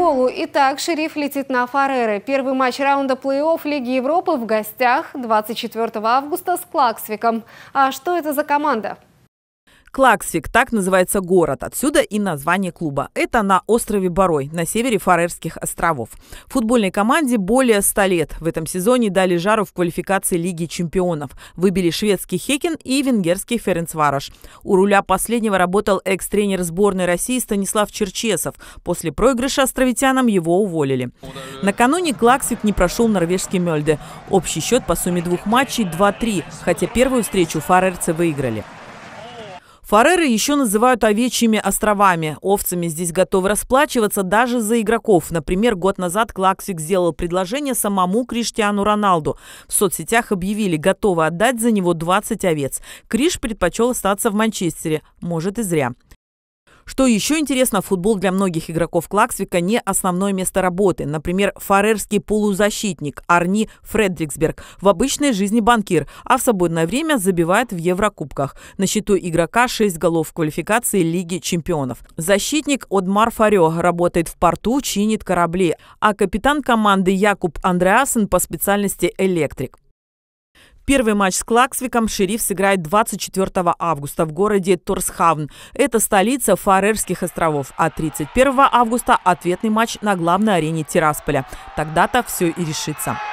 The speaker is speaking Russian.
волейболу. Итак, «Шериф» летит на Фареры. Первый матч раунда плей-офф Лиги Европы в гостях 24 августа с Клаксвиком. А что это за команда? Клаксвик, так называется город, отсюда и название клуба. Это на острове Барой, на севере Фарерских островов. Футбольной команде более 100 лет. В этом сезоне дали жару в квалификации Лиги чемпионов. Выбили шведский Хекин и венгерский Ференцварош. У руля последнего работал экс-тренер сборной России Станислав Черчесов. После проигрыша островитянам его уволили. Накануне Клаксвик не прошел норвежский Мельде. Общий счет по сумме двух матчей 2-3, хотя первую встречу фарерцы выиграли. Фареры еще называют овечьими островами. Овцами здесь готовы расплачиваться даже за игроков. Например, год назад Клаксик сделал предложение самому Криштиану Роналду. В соцсетях объявили, готовы отдать за него 20 овец. Криш предпочел остаться в Манчестере. Может и зря. Что еще интересно, футбол для многих игроков Клаксвика не основное место работы. Например, фарерский полузащитник Арни Фредриксберг в обычной жизни банкир, а в свободное время забивает в Еврокубках. На счету игрока 6 голов в квалификации Лиги чемпионов. Защитник Одмар Фарё работает в порту, чинит корабли, а капитан команды Якуб Андреасен по специальности электрик. Первый матч с Клаксвиком «Шериф» сыграет 24 августа в городе Торсхавн. Это столица Фарерских островов. А 31 августа ответный матч на главной арене Тирасполя. Тогда-то все и решится.